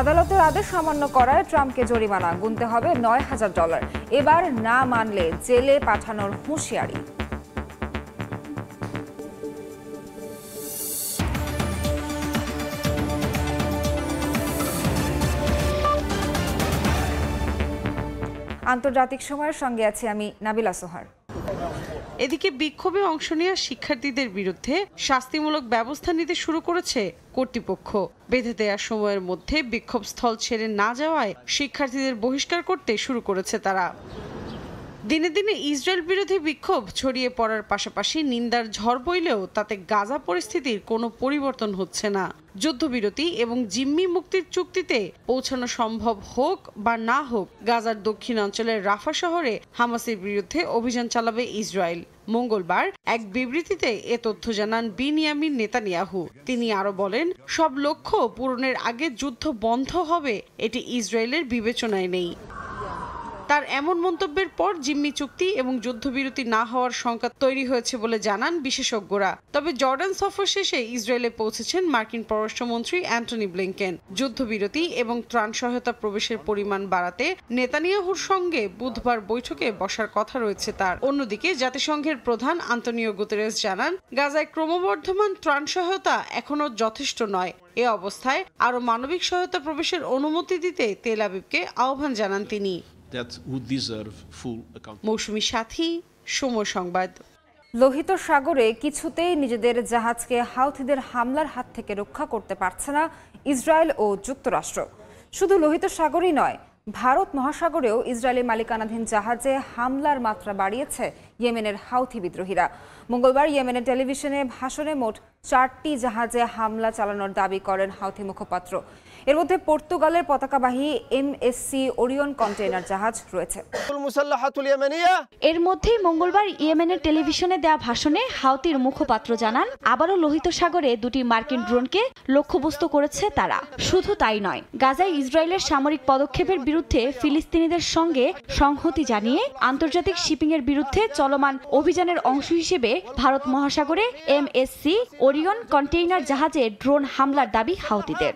আদালতের আদেশ সামান্য করায় ট্রাম্পকে জরিমানা গুনতে হবে নয় হাজার ডলার এবার না মানলে জেলে পাঠানোর হুঁশিয়ারি আন্তর্জাতিক সময়ের সঙ্গে আছি আমি নাবিলা সোহার এদিকে বিক্ষোভে অংশ নেওয়া শিক্ষার্থীদের বিরুদ্ধে শাস্তিমূলক ব্যবস্থা নিতে শুরু করেছে কর্তৃপক্ষ বেঁধে দেওয়ার সময়ের মধ্যে বিক্ষোভস্থল ছেড়ে না যাওয়ায় শিক্ষার্থীদের বহিষ্কার করতে শুরু করেছে তারা দিনে দিনে ইসরায়েল বিরোধী বিক্ষোভ ছড়িয়ে পড়ার পাশাপাশি নিন্দার ঝড় বইলেও তাতে গাজা পরিস্থিতির কোনো পরিবর্তন হচ্ছে না যুদ্ধবিরতি এবং জিম্মি মুক্তির চুক্তিতে পৌঁছানো সম্ভব হোক বা না হোক গাজার দক্ষিণাঞ্চলের রাফা শহরে হামাসের বিরুদ্ধে অভিযান চালাবে ইসরায়েল মঙ্গলবার এক বিবৃতিতে এ তথ্য জানান বিনিয়ামিন নেতানিয়াহু তিনি আরও বলেন সব লক্ষ্য পূরণের আগে যুদ্ধ বন্ধ হবে এটি ইসরায়েলের বিবেচনায় নেই তার এমন মন্তব্যের পর জিম্মি চুক্তি এবং যুদ্ধবিরতি না হওয়ার শঙ্কা তৈরি হয়েছে বলে জানান বিশেষজ্ঞরা তবে জর্ডান সফর শেষে ইসরায়েলে পৌঁছেছেন মার্কিন পররাষ্ট্রমন্ত্রী অ্যান্টনি ব্লিংকেন যুদ্ধবিরতি এবং ত্রাণ সহায়তা প্রবেশের পরিমাণ বাড়াতে নেতানিয়াহুর সঙ্গে বুধবার বৈঠকে বসার কথা রয়েছে তার অন্যদিকে জাতিসংঘের প্রধান আন্তনিও গুতেরেস জানান গাজায় ক্রমবর্ধমান ত্রাণ সহায়তা এখনও যথেষ্ট নয় এ অবস্থায় আরও মানবিক সহায়তা প্রবেশের অনুমতি দিতে তেল আবিবকে আহ্বান জানান তিনি that would deserve full লোহিত সাগরে কিছুতেই নিজেদের জাহাজকে হাউথিদের হামলার হাত থেকে রক্ষা করতে পারছে না ইসরায়েল ও যুক্তরাষ্ট্র শুধু লোহিত সাগরই নয় ভারত মহাসাগরেও ইসরায়েলি মালিকানাধীন জাহাজে হামলার মাত্রা বাড়িয়েছে ইয়েমেনের হাউথি বিদ্রোহীরা মঙ্গলবার ইয়েমেনের টেলিভিশনে ভাষণে মোট চারটি জাহাজে হামলা চালানোর দাবি করেন হাউথি মুখপাত্র এর মধ্যে পর্তুগালের পতাকাবাহী M S C Orion container জাহাজ রয়েছে এর মধ্যেই মঙ্গলবার ইয়েমেনের টেলিভিশনে দেয়া ভাষণে হাউতির মুখপাত্র জানান আবারও লোহিত সাগরে দুটি মার্কিন ড্রোনকে লক্ষ্যবস্তু করেছে তারা শুধু তাই নয় গাজায় ইসরায়েলের সামরিক পদক্ষেপের বিরুদ্ধে ফিলিস্তিনিদের সঙ্গে সংহতি জানিয়ে আন্তর্জাতিক শিপিং এর বিরুদ্ধে চলমান অভিযানের অংশ হিসেবে ভারত মহাসাগরে M S C Orion container জাহাজে ড্রোন হামলার দাবি হাউতিদের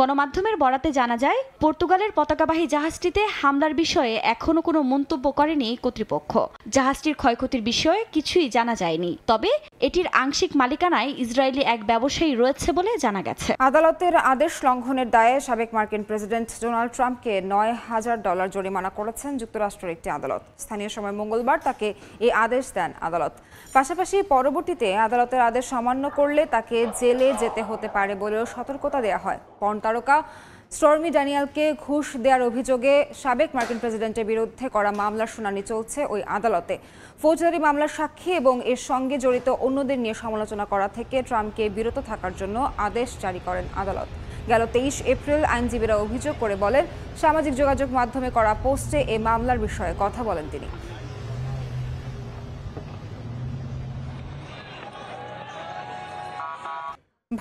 গণমাধ্যমের বরাতে জানা যায় পর্তুগালের পতাকাবাহী জাহাজটিতে হামলার বিষয়ে এখনও কোনো মন্তব্য করেনি কর্তৃপক্ষ জাহাজটির ক্ষয়ক্ষতির বিষয়ে কিছুই জানা যায়নি তবে এটির আংশিক মালিকানায় ইসরায়েলি এক ব্যবসায়ী রয়েছে বলে জানা গেছে আদালতের আদেশ লঙ্ঘনের দায়ে সাবেক মার্কিন প্রেসিডেন্ট ডোনাল্ড ট্রাম্পকে নয় হাজার ডলার জরিমানা করেছেন যুক্তরাষ্ট্রের একটি আদালত স্থানীয় সময় মঙ্গলবার তাকে এই আদেশ দেন আদালত পাশাপাশি পরবর্তীতে আদালতের আদেশ সামান্য করলে তাকে জেলে যেতে হতে পারে বলেও সতর্কতা দেওয়া হয় বর্তমান তারকা স্টর্মি ড্যানিয়ালকে ঘুষ দেওয়ার অভিযোগে সাবেক মার্কিন প্রেসিডেন্টের বিরুদ্ধে করা মামলার শুনানি চলছে ওই আদালতে ফৌজদারি মামলার সাক্ষী এবং এর সঙ্গে জড়িত অন্যদের নিয়ে সমালোচনা করা থেকে ট্রাম্পকে বিরত থাকার জন্য আদেশ জারি করেন আদালত গেল তেইশ এপ্রিল আইনজীবীরা অভিযোগ করে বলেন সামাজিক যোগাযোগ মাধ্যমে করা পোস্টে এ মামলার বিষয়ে কথা বলেন তিনি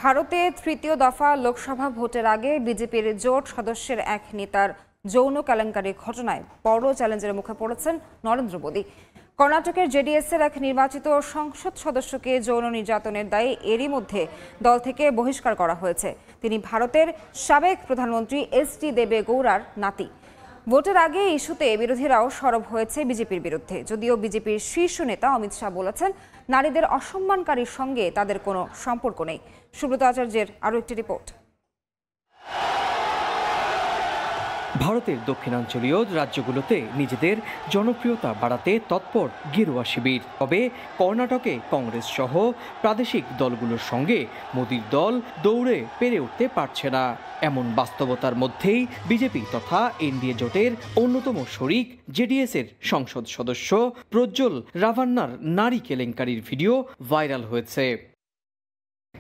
ভারতে তৃতীয় দফা লোকসভা ভোটের আগে বিজেপির জোট সদস্যের এক নেতার যৌন কেলেঙ্কারির ঘটনায় বড় চ্যালেঞ্জের মুখে পড়েছেন নরেন্দ্র মোদী কর্ণাটকের জেডিএসের এক নির্বাচিত সংসদ সদস্যকে যৌন নির্যাতনের দায়ে এরই মধ্যে দল থেকে বহিষ্কার করা হয়েছে তিনি ভারতের সাবেক প্রধানমন্ত্রী এস টি দেবে গৌড়ার নাতি ভোটের আগে ইস্যুতে বিরোধীরাও সরব হয়েছে বিজেপির বিরুদ্ধে যদিও বিজেপির শীর্ষ নেতা অমিত শাহ বলেছেন নারীদের অসম্মানকারীর সঙ্গে তাদের কোনো সম্পর্ক নেই সুব্রত আচার্যের আরও একটি রিপোর্ট ভারতের দক্ষিণাঞ্চলীয় রাজ্যগুলোতে নিজেদের জনপ্রিয়তা বাড়াতে তৎপর গেরুয়া শিবির তবে কর্ণাটকে কংগ্রেস সহ প্রাদেশিক দলগুলোর সঙ্গে মোদীর দল দৌড়ে পেরে উঠতে পারছে না এমন বাস্তবতার মধ্যেই বিজেপি তথা এনডিএ জোটের অন্যতম শরিক জেডিএসের সংসদ সদস্য প্রজ্জ্বল রাভান্নার নারী কেলেঙ্কারির ভিডিও ভাইরাল হয়েছে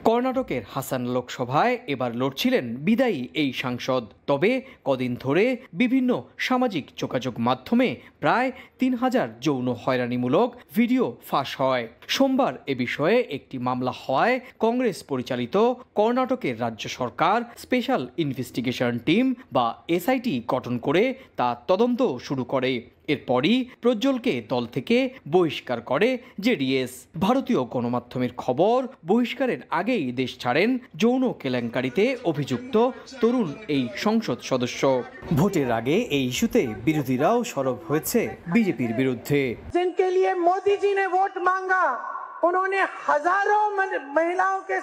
কর্ণাটকের হাসান লোকসভায় এবার লড়ছিলেন বিদায়ী এই সাংসদ তবে কদিন ধরে বিভিন্ন সামাজিক যোগাযোগ মাধ্যমে প্রায় তিন হাজার যৌন হয়রানিমূলক ভিডিও ফাঁস হয় সোমবার এ বিষয়ে একটি মামলা হওয়ায় কংগ্রেস পরিচালিত কর্ণাটকের রাজ্য সরকার স্পেশাল ইনভেস্টিগেশন টিম বা এসআইটি গঠন করে তা তদন্ত শুরু করে এরপরই প্রজ্জ্বলকে দল থেকে বহিষ্কার করে জেডিএস ভারতীয় গণমাধ্যমের খবর বহিষ্কারের আগেই দেশ ছাড়েন যৌন কেলেঙ্কারিতে অভিযুক্ত তরুণ এই সংসদ সদস্য ভোটের আগে এই ইস্যুতে বিরোধীরাও সরব হয়েছে বিজেপির বিরুদ্ধে মোদীজি ने ভোট মাঙ্গা হাজারো हजारों महिलाओं के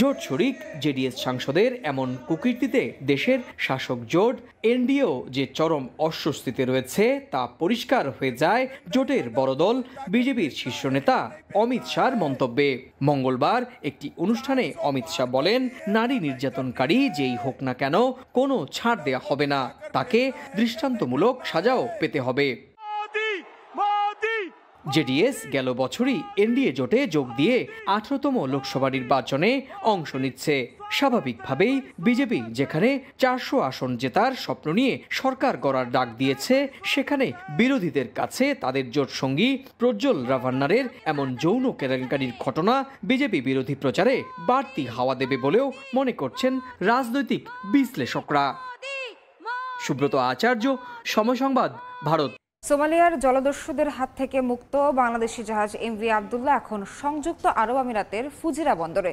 জোট শরিক জেডিএস সাংসদের এমন কুকীর্তিতে দেশের শাসক জোট এনডিও যে চরম অস্বস্তিতে রয়েছে তা পরিষ্কার হয়ে যায় জোটের বড় দল বিজেপির শীর্ষ নেতা অমিত শাহর মন্তব্যে মঙ্গলবার একটি অনুষ্ঠানে অমিত শাহ বলেন নারী নির্যাতনকারী যেই হোক না কেন কোনো ছাড় দেয়া হবে না তাকে দৃষ্টান্তমূলক সাজাও পেতে হবে জেডিএস গেল বছরই এনডিএ জোটে যোগ দিয়ে আঠারোতম লোকসভা নির্বাচনে অংশ নিচ্ছে স্বাভাবিকভাবেই বিজেপি যেখানে চারশো আসন জেতার স্বপ্ন নিয়ে সরকার গড়ার ডাক দিয়েছে সেখানে বিরোধীদের কাছে তাদের জোট সঙ্গী প্রজ্জ্বল রাভান্নারের এমন যৌন কেলেঙ্কারির ঘটনা বিজেপি বিরোধী প্রচারে বাড়তি হাওয়া দেবে বলেও মনে করছেন রাজনৈতিক বিশ্লেষকরা সুব্রত আচার্য সময় সংবাদ ভারত সোমালিয়ার জলদস্যুদের হাত থেকে মুক্ত বাংলাদেশি জাহাজ এমভি আবদুল্লাহ এখন সংযুক্ত আরব আমিরাতের ফুজিরা বন্দরে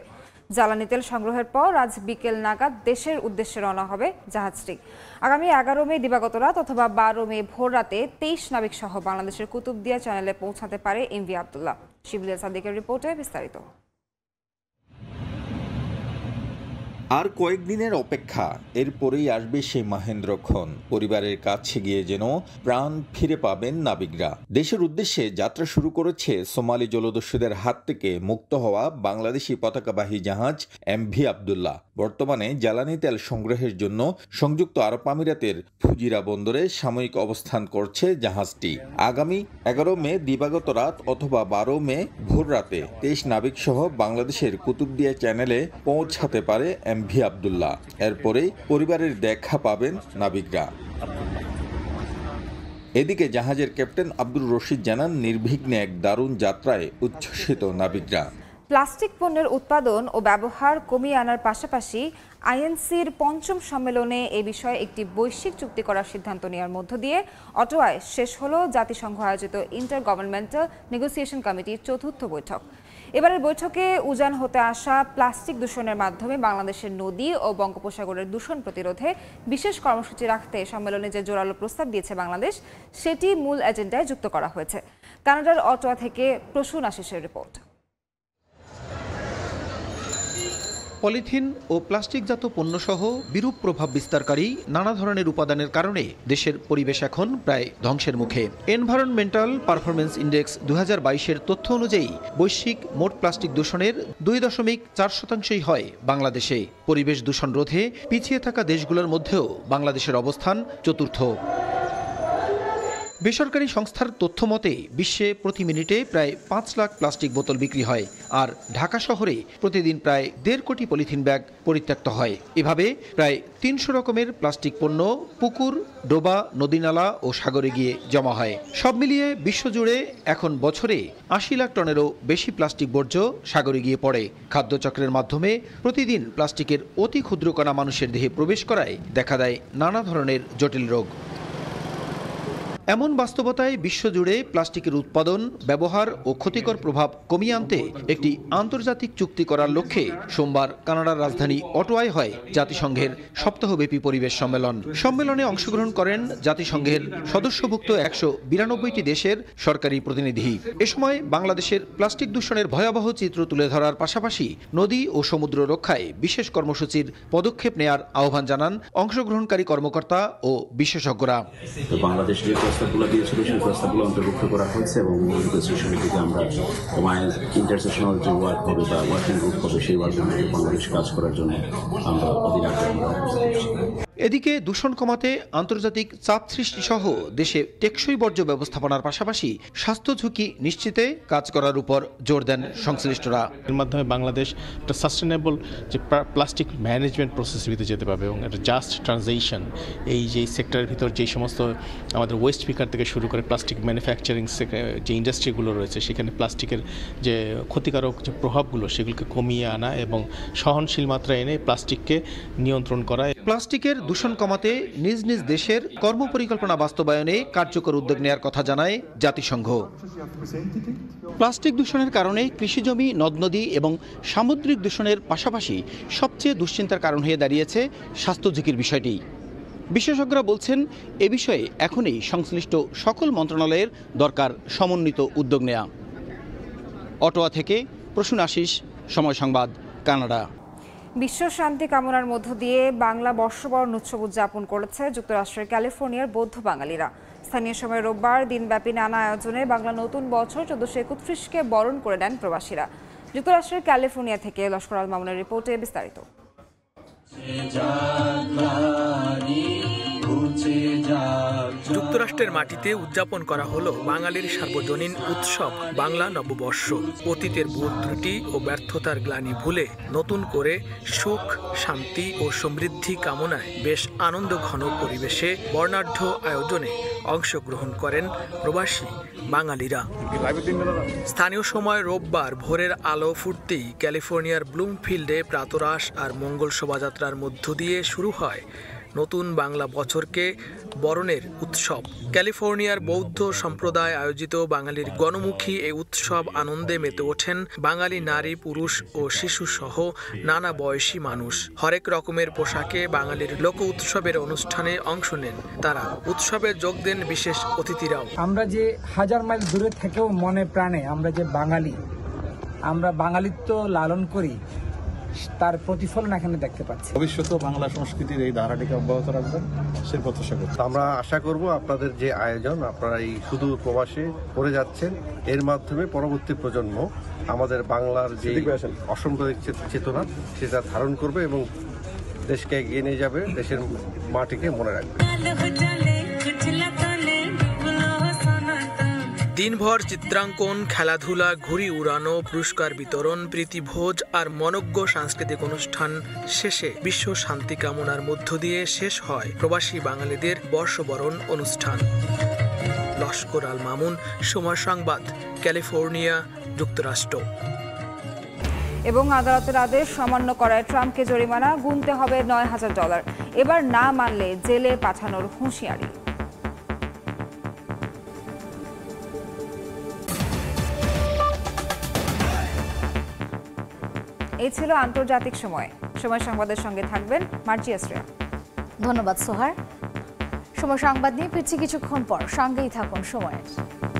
জ্বালানি তেল সংগ্রহের পর আজ বিকেল নাগাদ দেশের উদ্দেশ্যে রওনা হবে জাহাজটি আগামী এগারো মে দিবাগত রাত অথবা বারো মে ভোর রাতে তেইশ নাবিক সহ বাংলাদেশের কুতুবদিয়া চ্যানেলে পৌঁছাতে পারে এমভি আবদুল্লাহ শিবলিয়া সাদিকের রিপোর্টে বিস্তারিত আর কয়েকদিনের অপেক্ষা এরপরেই আসবে সেই খন পরিবারের কাছে গিয়ে যেন প্রাণ ফিরে পাবেন নাবিকরা দেশের উদ্দেশ্যে যাত্রা শুরু করেছে সোমালি জলদস্যুদের হাত থেকে মুক্ত হওয়া বাংলাদেশি পতাকাবাহী জাহাজ এম ভি আবদুল্লাহ বর্তমানে জ্বালানি তেল সংগ্রহের জন্য সংযুক্ত আরব আমিরাতের ফুজিরা বন্দরে সাময়িক অবস্থান করছে জাহাজটি আগামী এগারো মে দিবাগত রাত অথবা বারো মে ভোর রাতে তেইশ নাবিকসহ বাংলাদেশের কুতুবদিয়া চ্যানেলে পৌঁছাতে পারে এম ভি আবদুল্লাহ এরপরেই পরিবারের দেখা পাবেন নাবিকরা এদিকে জাহাজের ক্যাপ্টেন আব্দুর রশিদ জানান নির্বিঘ্নে এক দারুণ যাত্রায় উচ্ছ্বসিত নাবিকরা প্লাস্টিক পণ্যের উৎপাদন ও ব্যবহার কমিয়ে আনার পাশাপাশি আইএনসির পঞ্চম সম্মেলনে এ বিষয়ে একটি বৈশ্বিক চুক্তি করার সিদ্ধান্ত নেওয়ার মধ্য দিয়ে অটোয়ায় শেষ হল জাতিসংঘ আয়োজিত ইন্টার গভর্নমেন্টাল নেগোসিয়েশন কমিটির চতুর্থ বৈঠক এবারের বৈঠকে উজান হতে আসা প্লাস্টিক দূষণের মাধ্যমে বাংলাদেশের নদী ও বঙ্গোপসাগরের দূষণ প্রতিরোধে বিশেষ কর্মসূচি রাখতে সম্মেলনে যে জোরালো প্রস্তাব দিয়েছে বাংলাদেশ সেটি মূল এজেন্ডায় যুক্ত করা হয়েছে কানাডার অটোয়া থেকে প্রসূন আশিসের রিপোর্ট পলিথিন ও প্লাস্টিকজাত পণ্যসহ বিরূপ প্রভাব বিস্তারকারী নানা ধরনের উপাদানের কারণে দেশের পরিবেশ এখন প্রায় ধ্বংসের মুখে এনভায়রনমেন্টাল পারফরমেন্স ইন্ডেক্স দু হাজার তথ্য অনুযায়ী বৈশ্বিক মোট প্লাস্টিক দূষণের দুই দশমিক চার শতাংশই হয় বাংলাদেশে পরিবেশ দূষণ রোধে পিছিয়ে থাকা দেশগুলোর মধ্যেও বাংলাদেশের অবস্থান চতুর্থ বেসরকারি সংস্থার তথ্য মতে বিশ্বে প্রতি মিনিটে প্রায় পাঁচ লাখ প্লাস্টিক বোতল বিক্রি হয় আর ঢাকা শহরে প্রতিদিন প্রায় দেড় কোটি পলিথিন ব্যাগ পরিত্যক্ত হয় এভাবে প্রায় তিনশো রকমের প্লাস্টিক পণ্য পুকুর ডোবা নদীনালা ও সাগরে গিয়ে জমা হয় সব মিলিয়ে বিশ্বজুড়ে এখন বছরে আশি লাখ টনেরও বেশি প্লাস্টিক বর্জ্য সাগরে গিয়ে পড়ে খাদ্যচক্রের মাধ্যমে প্রতিদিন প্লাস্টিকের অতি ক্ষুদ্র কণা মানুষের দেহে প্রবেশ করায় দেখা দেয় নানা ধরনের জটিল রোগ এমন বাস্তবতায় বিশ্বজুড়ে প্লাস্টিকের উৎপাদন ব্যবহার ও ক্ষতিকর প্রভাব কমিয়ে আনতে একটি আন্তর্জাতিক চুক্তি করার লক্ষ্যে সোমবার কানাডার রাজধানী অটোয়ায় হয় জাতিসংঘের সপ্তাহব্যাপী পরিবেশ সম্মেলন সম্মেলনে অংশগ্রহণ করেন জাতিসংঘের সদস্যভুক্ত একশো বিরানব্বইটি দেশের সরকারি প্রতিনিধি এ সময় বাংলাদেশের প্লাস্টিক দূষণের ভয়াবহ চিত্র তুলে ধরার পাশাপাশি নদী ও সমুদ্র রক্ষায় বিশেষ কর্মসূচির পদক্ষেপ নেয়ার আহ্বান জানান অংশগ্রহণকারী কর্মকর্তা ও বিশেষজ্ঞরা বাংলাদেশ রাস্তাগুলো দিয়ে ছোটো ছোটো রাস্তাগুলো অন্তর্ভুক্ত করা হয়েছে এবং মৌলিক সমিতিকে আমরা ওমায়ের ইন্টারসেশনাল যে ওয়ার্ক হবে বা ওয়ার্কিং গ্রুপ হবে সেই ওয়ার্কিং গ্রুপে বাংলাদেশ কাজ করার জন্য আমরা অধীন এদিকে দূষণ কমাতে আন্তর্জাতিক চাপ সৃষ্টি সহ দেশে টেকসই বর্জ্য ব্যবস্থাপনার পাশাপাশি স্বাস্থ্য ঝুঁকি নিশ্চিতে কাজ করার উপর জোর দেন সংশ্লিষ্টরা এর মাধ্যমে বাংলাদেশ একটা সাস্টেনেবল যে প্লাস্টিক ম্যানেজমেন্ট প্রসেসের ভিতরে যেতে পারবে এবং একটা জাস্ট ট্রানজেকশন এই যে সেক্টরের ভিতর যে সমস্ত আমাদের ওয়েস্ট স্পিকার থেকে শুরু করে প্লাস্টিক ম্যানুফ্যাকচারিং যে ইন্ডাস্ট্রিগুলো রয়েছে সেখানে প্লাস্টিকের যে ক্ষতিকারক যে প্রভাবগুলো সেগুলোকে কমিয়ে আনা এবং সহনশীল মাত্রা এনে প্লাস্টিককে নিয়ন্ত্রণ করা প্লাস্টিকের দূষণ কমাতে নিজ নিজ দেশের কর্মপরিকল্পনা বাস্তবায়নে কার্যকর উদ্যোগ নেওয়ার কথা জানায় জাতিসংঘ প্লাস্টিক দূষণের কারণে কৃষিজমি নদ নদী এবং সামুদ্রিক দূষণের পাশাপাশি সবচেয়ে দুশ্চিন্তার কারণ হয়ে দাঁড়িয়েছে স্বাস্থ্য ঝুঁকির বিষয়টি বিশেষজ্ঞরা বলছেন এ বিষয়ে এখনই সংশ্লিষ্ট সকল মন্ত্রণালয়ের দরকার সমন্বিত উদ্যোগ নেয়া অটোয়া থেকে প্রসূন আশিস সময় সংবাদ কানাডা বিশ্ব শান্তি কামনার মধ্য দিয়ে বাংলা বর্ষবরণ উৎসব উদযাপন করেছে যুক্তরাষ্ট্রের ক্যালিফোর্নিয়ার বৌদ্ধ বাঙালিরা স্থানীয় সময় রোববার দিনব্যাপী নানা আয়োজনে বাংলা নতুন বছর চোদ্দশো একত্রিশকে বরণ করে নেন প্রবাসীরা যুক্তরাষ্ট্রের ক্যালিফোর্নিয়া থেকে লস্কর আল মামুনের রিপোর্টে বিস্তারিত যুক্তরাষ্ট্রের মাটিতে উদযাপন করা হলো বাঙালির সার্বজনীন উৎসব বাংলা নববর্ষ অতীতের ভুল ত্রুটি ও ব্যর্থতার গ্লানি ভুলে নতুন করে সুখ শান্তি ও সমৃদ্ধি কামনায় বেশ আনন্দ ঘন পরিবেশে বর্ণাঢ্য আয়োজনে অংশগ্রহণ করেন প্রবাসী বাঙালিরা স্থানীয় সময় রোববার ভোরের আলো ফুটতেই ক্যালিফোর্নিয়ার ব্লুমফিল্ডে প্রাতরাস আর মঙ্গল শোভাযাত্রার মধ্য দিয়ে শুরু হয় নতুন বাংলা বছরকে বরণের উৎসব ক্যালিফোর্নিয়ার বৌদ্ধ সম্প্রদায় আয়োজিত বাঙালির গণমুখী এই উৎসব আনন্দে মেতে ওঠেন বাঙালি নারী পুরুষ ও শিশু সহ নানা বয়সী মানুষ হরেক রকমের পোশাকে বাঙালির লোক উৎসবের অনুষ্ঠানে অংশ নেন তারা উৎসবে যোগ দেন বিশেষ অতিথিরাও আমরা যে হাজার মাইল দূরে থেকেও মনে প্রাণে আমরা যে বাঙালি আমরা বাঙালিত্ব লালন করি তার প্রতিফলন এখানে দেখতে পাচ্ছি ভবিষ্যতেও বাংলা সংস্কৃতির এই ধারাটিকে অব্যাহত রাখবেন সে প্রত্যাশা করছি আমরা আশা করব আপনাদের যে আয়োজন আপনারা এই শুধু প্রবাসে করে যাচ্ছেন এর মাধ্যমে পরবর্তী প্রজন্ম আমাদের বাংলার যে অসাম্প্রদায়িক চেতনা সেটা ধারণ করবে এবং দেশকে এগিয়ে নিয়ে যাবে দেশের মাটিকে মনে রাখবে দিনভর চিত্রাঙ্কন খেলাধুলা ঘুড়ি উড়ানো পুরস্কার বিতরণ প্রীতিভোজ আর মনজ্ঞ সাংস্কৃতিক অনুষ্ঠান শেষে বিশ্ব শান্তি কামনার মধ্য দিয়ে শেষ হয় প্রবাসী বাঙালিদের বর্ষবরণ অনুষ্ঠান লস্কর আল মামুন সময় সংবাদ ক্যালিফোর্নিয়া যুক্তরাষ্ট্র এবং আদালতের আদেশ সামান্য করায় ট্রাম্পকে জরিমানা গুনতে হবে নয় হাজার ডলার এবার না মানলে জেলে পাঠানোর হুঁশিয়ারি এ ছিল আন্তর্জাতিক সময় সময় সংবাদের সঙ্গে থাকবেন মার্জিয়া শ্রেয়া ধন্যবাদ সোহার সময় সংবাদ নিয়ে ফিরছি কিছুক্ষণ পর সঙ্গেই থাকুন সময়ের